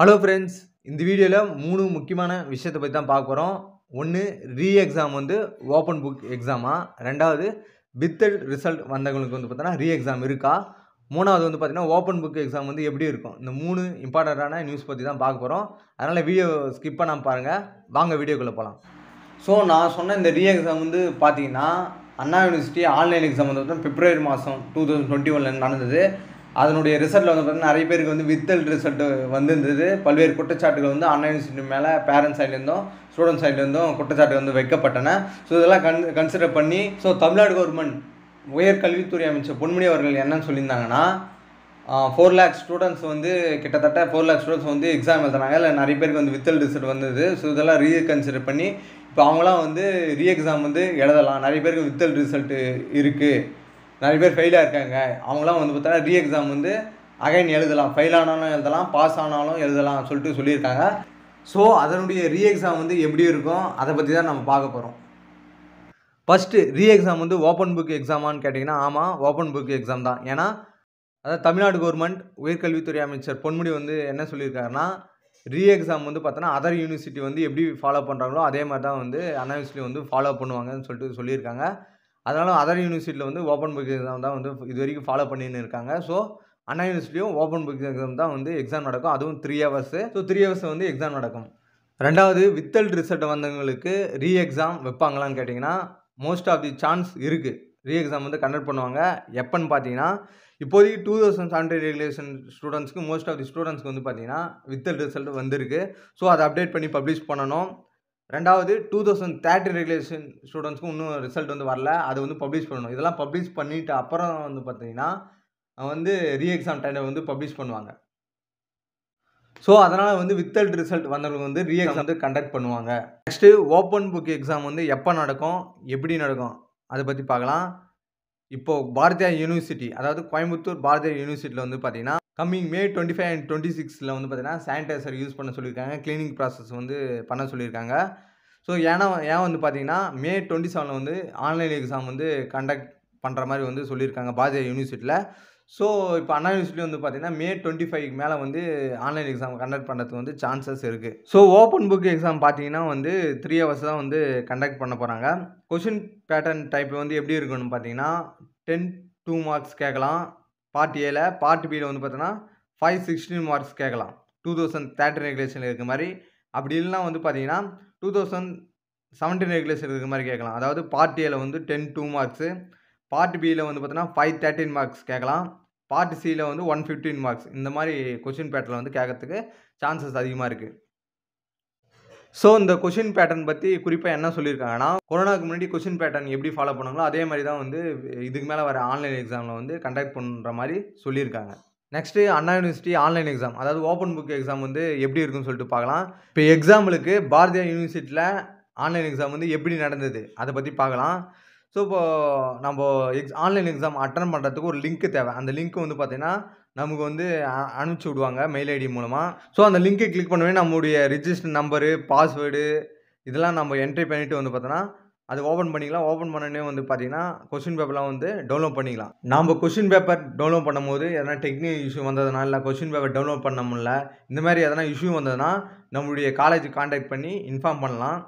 hello friends இந்த வீடியோவில் மூணு முக்கியமான விஷயத்தை பற்றி தான் பார்க்க போகிறோம் ஒன்று ரீ எக்ஸாம் வந்து ஓப்பன் புக் எக்ஸாமா ரெண்டாவது வித்தல் ரிசல்ட் வந்தவங்களுக்கு வந்து பார்த்தோன்னா ரீ எக்ஸாம் இருக்கா மூணாவது வந்து பார்த்தீங்கன்னா ஓப்பன் புக் எக்ஸாம் வந்து எப்படி இருக்கும் இந்த மூணு இம்பார்ட்டண்ட்டான நியூஸ் பற்றி தான் பார்க்க போகிறோம் அதனால் வீடியோ ஸ்கிப் பண்ணாமல் பாருங்கள் வாங்க வீடியோக்குள்ளே போகலாம் ஸோ நான் சொன்ன இந்த ரீ எக்ஸாம் வந்து பார்த்தீங்கன்னா அண்ணா யூனிவர்சிட்டி ஆன்லைன் எக்ஸாம் வந்து பிப்ரவரி மாதம் டூ தௌசண்ட் டுவெண்ட்டி ஒனில் நடந்தது அதனுடைய ரிசல்ட்டில் வந்து பார்த்திங்கன்னா நிறைய பேருக்கு வந்து வித்தல் ரிசல்ட்டு வந்திருந்தது பல்வேறு குற்றச்சாட்டுகள் வந்து அண்ணா யூனிவர்சிட்டி மேலே பேரண்ட்ஸ் சைட்லேருந்தும் ஸ்டூடெண்ட் சைட்லேருந்தும் குற்றச்சாட்டு வந்து வைக்கப்பட்டன ஸோ இதெல்லாம் கன் கன்சிடர் பண்ணி ஸோ தமிழ்நாடு கவர்மெண்ட் உயர்கல்வித்துறை அமைச்சர் பொன்முடி அவர்கள் என்னன்னு சொல்லியிருந்தாங்கன்னா ஃபோர் லேக்ஸ் ஸ்டூடெண்ட்ஸ் வந்து கிட்டத்தட்ட ஃபோர் லேக் ஸ்டூடெண்ட்ஸ் வந்து எக்ஸாம் எழுதுனாங்க இல்லை நிறைய பேருக்கு வந்து வித்தல் ரிசல்ட் வந்தது ஸோ இதெல்லாம் கன்சிடர் பண்ணி இப்போ அவங்களாம் வந்து ரீஎக்ஸாம் வந்து எழுதலாம் நிறைய பேருக்கு வித்தல் ரிசல்ட்டு இருக்குது நிறைய பேர் ஃபெயிலாக இருக்காங்க அவங்களாம் வந்து பார்த்தா ரீ எக்ஸாம் வந்து அகைன் எழுதலாம் ஃபெயில் ஆனாலும் எழுதலாம் பாஸ் ஆனாலும் எழுதலாம் சொல்லிட்டு சொல்லியிருக்காங்க ஸோ அதனுடைய ரீ எக்ஸாம் வந்து எப்படி இருக்கும் அதை பற்றி தான் நம்ம பார்க்க போகிறோம் ஃபஸ்ட்டு ரீ எக்ஸாம் வந்து ஓப்பன் புக் எக்ஸாமான்னு கேட்டிங்கன்னா ஆமாம் ஓப்பன் புக் எக்ஸாம் தான் ஏன்னா அதாவது தமிழ்நாடு கவர்மெண்ட் உயர்கல்வித்துறை அமைச்சர் பொன்முடி வந்து என்ன சொல்லியிருக்காருன்னா ரீ எக்ஸாம் வந்து பார்த்தோன்னா அதர் யூனிவர்சிட்டி வந்து எப்படி ஃபாலோ பண்ணுறாங்களோ அதே மாதிரி தான் வந்து அண்ணா வந்து ஃபாலோ பண்ணுவாங்கன்னு சொல்லிட்டு சொல்லியிருக்காங்க அதனால் அதர் யூனிவர்சிட்டியில் வந்து ஓப்பன் புக் எக்ஸாம் தான் வந்து இது வரைக்கும் ஃபாலோ பண்ணின்னு இருக்காங்க ஸோ அண்ணா யூனிவர்சிட்டியும் ஓப்பன் புக் எக்ஸாம் தான் வந்து எக்ஸாம் நடக்கும் அதுவும் three hours so three hours வந்து எக்ஸாம் நடக்கும் ரெண்டாவது வித்தல் ரிசல்ட் வந்தவங்களுக்கு ரீ எக்ஸாம் வைப்பாங்களான்னு கேட்டிங்கன்னா மோஸ்ட் ஆஃப் தி சான்ஸ் இருக்குது ரீ எக்ஸாம் வந்து கண்டக்ட் பண்ணுவாங்க எப்போன்னு பார்த்தீங்கன்னா இப்போதைக்கு டூ தௌசண்ட் செவன்டீன் ரெகுலேஷன் ஸ்டூடெண்ட்ஸ்க்கு மோஸ்ட் ஆஃப் தி ஸ்டூடெண்ட்ஸ்க்கு வந்து பார்த்தீங்கன்னா வித்தல் ரிசல்ட் வந்திருக்கு ஸோ அதை அப்டேட் பண்ணி பப்ளிஷ் பண்ணணும் ரெண்டாவது டூ தௌசண்ட் தேர்ட்டி ரெகுலேஷன் ஸ்டூடெண்ட்ஸ்க்கும் இன்னும் ரிசல்ட் வந்து வரல அது வந்து பப்ளிஷ் பண்ணணும் இதெல்லாம் பப்ளிஷ் பண்ணிவிட்டு அப்புறம் வந்து பார்த்தீங்கன்னா வந்து ரீ எக்ஸாம் வந்து பப்ளிஷ் பண்ணுவாங்க ஸோ அதனால் வந்து வித்தல்ட் ரிசல்ட் வந்தவங்க வந்து ரீ எக்ஸாம் வந்து கண்டக்ட் பண்ணுவாங்க நெக்ஸ்ட்டு ஓப்பன் புக் எக்ஸாம் வந்து எப்போ நடக்கும் எப்படி நடக்கும் அதை பற்றி பார்க்கலாம் இப்போது பாரதியார் யூனிவர்சிட்டி அதாவது கோயம்புத்தூர் பாரதியார் யூனிவர்சிட்டியில் வந்து பார்த்திங்கன்னா coming May twenty five and twenty சிக்ஸில் வந்து பார்த்தீங்கன்னா சானிடைசர் யூஸ் பண்ண சொல்லியிருக்காங்க க்ளீனிங் ப்ராசஸ் வந்து பண்ண சொல்லியிருக்காங்க ஸோ ஏன்னா ஏன் வந்து பார்த்தீங்கன்னா மே டுவெண்ட்டி செவனில் வந்து ஆன்லைன் எக்ஸாம் வந்து கண்டக்ட் பண்ணுற மாதிரி வந்து சொல்லியிருக்காங்க பாஜக யூனிவர்சிட்டியில் ஸோ இப்போ அண்ணா யூனிவர்சிட்டி வந்து பார்த்தீங்கன்னா மே டுவெண்ட்டி ஃபைவ் மேலே வந்து ஆன்லைன் எக்ஸாம் கண்டக்ட் பண்ணுறதுக்கு வந்து சான்சஸ் இருக்குது ஸோ ஓப்பன் புக் எக்ஸாம் பார்த்தீங்கன்னா வந்து த்ரீ ஹவர்ஸ் தான் வந்து கண்டக்ட் பண்ண போகிறாங்க கொஷின் பேட்டர்ன் டைப் வந்து எப்படி இருக்குன்னு பார்த்தீங்கன்னா டென் டூ மார்க்ஸ் கேட்கலாம் பார்ட் ஏல பார்ட் பியில் வந்து பார்த்தோன்னா ஃபைவ் சிக்ஸ்டீன் மார்க்ஸ் கேட்கலாம் டூ தௌசண்ட் தேர்ட்டின் ரெகுலேஷன் இருக்க மாதிரி அப்படி இல்லைனா வந்து பார்த்தீங்கன்னா டூ தௌசண்ட் செவன்டீன் ரெகுலேஷன் இருக்க மாதிரி கேட்கலாம் அதாவது பார்ட் ஏல வந்து டென் டூ மார்க்ஸு பார்ட் பியில் வந்து பார்த்தோன்னா ஃபைவ் தேர்ட்டின் மார்க்ஸ் கேட்கலாம் பார்ட் சியில் வந்து ஒன் ஃபிஃப்டீன் மார்க்ஸ் இந்த மாதிரி கொஷின் பேட்டரில் வந்து கேட்கறதுக்கு சான்சஸ் அதிகமாக இருக்குது ஸோ இந்த கொஷின் பேட்டர்ன் பற்றி குறிப்பாக என்ன சொல்லியிருக்காங்கன்னா கொரோனாக்கு முன்னாடி கொஷின் பேட்டர்ன் எப்படி ஃபாலோ பண்ணாங்களோ அதே மாதிரி தான் வந்து இதுக்கு மேலே வர ஆன்லைன் எக்ஸாமில் வந்து கண்டக்ட் பண்ணுற மாதிரி சொல்லியிருக்காங்க next Anna university online exam அதாவது ஓப்பன் புக் எக்ஸாம் வந்து எப்படி இருக்குன்னு சொல்லிட்டு பார்க்கலாம் இப்போ எக்ஸாம்பிளுக்கு பாரதியார் யூனிவர்சிட்டியில் ஆன்லைன் எக்ஸாம் வந்து எப்படி நடந்தது அதை பற்றி பார்க்கலாம் ஸோ இப்போது நம்ம எக்ஸ் ஆன்லைன் எக்ஸாம் அட்டன் பண்ணுறதுக்கு ஒரு லிங்க்கு தேவை அந்த லிங்க்கு வந்து பார்த்திங்கன்னா நமக்கு வந்து அனுப்பிச்சி விடுவாங்க மெயில் ஐடி மூலமாக ஸோ அந்த லிங்க்கை கிளிக் பண்ணவே நம்மளுடைய ரிஜிஸ்டர் நம்பரு பாஸ்வேர்டு இதெல்லாம் நம்ம என்ட்ரி பண்ணிவிட்டு வந்து பார்த்தோன்னா அது ஓப்பன் பண்ணிக்கலாம் ஓப்பன் பண்ணோன்னே வந்து பார்த்தீங்கன்னா கொஷின் பேப்பர்லாம் வந்து டவுன்லோட் பண்ணிக்கலாம் நம்ம கொஷின் பேப்பர் டவுன்லோட் பண்ணும்போது எதனா டெக்னிக்கல் இஷ்யூ வந்ததுனால இல்லை கொஷின் பேப்பர் டவுன்லோட் பண்ண முடியல இந்த மாதிரி எதனா இஷ்யூ வந்ததுன்னா நம்மளுடைய காலேஜ் காண்டாக்ட் பண்ணி இன்ஃபார்ம் பண்ணலாம்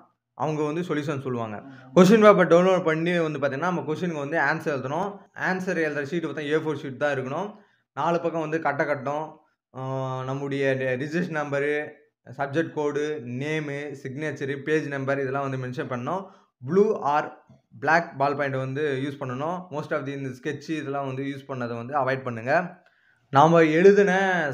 அவங்க வந்து சொல்யூஷன் சொல்லுவாங்க கொஷின் பேப்பர் டவுன்லோட் பண்ணி வந்து பார்த்தீங்கன்னா நம்ம கொஷினுக்கு வந்து ஆன்சர் எழுதணும் ஆன்சர் எழுதுற ஷீட் பார்த்தா ஏ ஃபோர் ஷீட் தான் இருக்கணும் நாலு பக்கம் வந்து கட்ட கட்டம் நம்முடைய register number subject code name signature page number இதெல்லாம் வந்து மென்ஷன் பண்ணோம் blue or black ball point வந்து யூஸ் பண்ணணும் மோஸ்ட் ஆஃப் தி இந்த ஸ்கெட்சு இதெல்லாம் வந்து யூஸ் பண்ணதை வந்து அவாய்ட் பண்ணுங்கள் நாம் எழுதின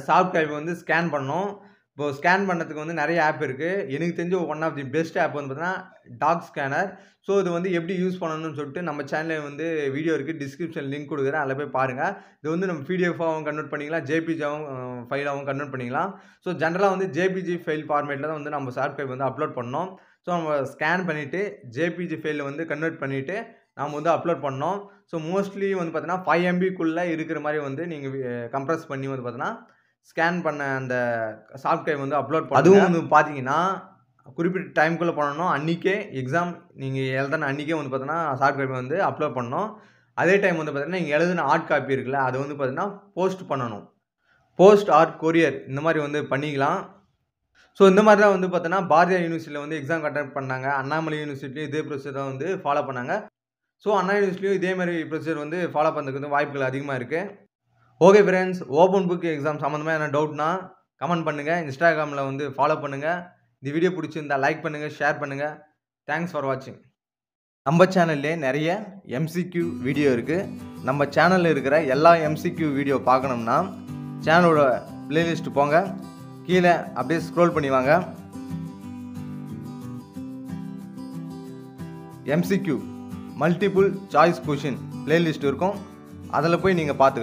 சாஃப்ட் காப்பி வந்து ஸ்கேன் பண்ணோம் இப்போ ஸ்கேன் பண்ணுறதுக்கு வந்து நிறைய ஆப் இருக்குது எனக்கு தெரிஞ்ச one of the best app வந்து பார்த்தீங்கன்னா டாக் ஸ்கேனர் ஸோ இது வந்து எப்படி யூஸ் பண்ணணும்னு சொல்லிட்டு நம்ம சேனலில் வந்து வீடியோ இருக்குது டிஸ்கிரிப்ஷன் லிங்க் கொடுக்குறேன் அதில் போய் பாருங்கள் இது வந்து நம்ம பிடிஎஃபாகவும் கன்வெர்ட் பண்ணிக்கலாம் ஜேபிஜாவும் ஃபைலாகவும் கன்வெர்ட் பண்ணிக்கலாம் ஸோ ஜென்ரலாக வந்து ஜேபிஜி ஃபைல் ஃபார்மேட்டில் தான் வந்து நம்ம ஷார்ட் ஃபைல் வந்து அப்லோட் பண்ணோம் ஸோ நம்ம ஸ்கேன் பண்ணிவிட்டு ஜேபிஜி ஃபைலில் வந்து கன்வெர்ட் பண்ணிவிட்டு நாம் வந்து அப்லோட் பண்ணோம் ஸோ மோஸ்ட்லி வந்து பார்த்தீங்கன்னா ஃபைவ் எம்பிக்குள்ளே இருக்கிற மாதிரி வந்து நீங்கள் கம்ப்ரஸ் பண்ணி வந்து பார்த்தீங்கன்னா ஸ்கேன் பண்ண அந்த சாஃப்ட்வேர் வந்து அப்லோட் பண்ண அதுவும் வந்து பார்த்தீங்கன்னா குறிப்பிட்ட டைமுக்குள்ளே பண்ணணும் அன்றைக்கே எக்ஸாம் நீங்கள் எழுதுன அன்றைக்கே வந்து பார்த்தோன்னா சாஃப்ட்வேர் வந்து அப்லோட் பண்ணணும் அதே டைம் வந்து பார்த்தீங்கன்னா நீங்கள் எழுதுன ஹார்ட் காப்பி இருக்குல்ல அதை வந்து பார்த்தீங்கன்னா போஸ்ட் பண்ணணும் போஸ்ட் ஆர் கொரியர் இந்த மாதிரி வந்து பண்ணிக்கலாம் ஸோ இந்த மாதிரி தான் வந்து பார்த்தோன்னா பாரதியார் யூனிவர்சிட்டியில் வந்து எக்ஸாம் கண்டக்ட் பண்ணாங்க அண்ணாமலை யூனிவர்சிட்டியும் இதே ப்ரொசீஜர் தான் வந்து ஃபாலோ பண்ணாங்க ஸோ அண்ணா யூனிவர்சிட்டியும் மாதிரி ப்ரொசீஜர் வந்து ஃபாலோ பண்ணுறதுக்கு வந்து வாய்ப்புகள் அதிகமாக இருக்குது okay friends open book exam சம்மந்தமாக என்ன டவுட்னா கமெண்ட் பண்ணுங்கள் இன்ஸ்டாகிராமில் வந்து ஃபாலோ பண்ணுங்கள் இந்த வீடியோ பிடிச்சிருந்தா லைக் பண்ணுங்கள் ஷேர் பண்ணுங்கள் தேங்க்ஸ் ஃபார் வாட்சிங் நம்ம சேனல்லே நிறைய எம்சிக்யூ வீடியோ இருக்குது நம்ம சேனலில் இருக்கிற எல்லா எம்சிக்யூ வீடியோ பார்க்கணும்னா சேனலோட ப்ளேலிஸ்ட் போங்க கீழே அப்படியே ஸ்க்ரோல் பண்ணி வாங்க MCQ multiple choice question playlist இருக்கும் அதில் போய் நீங்கள் பார்த்துக்கலாம்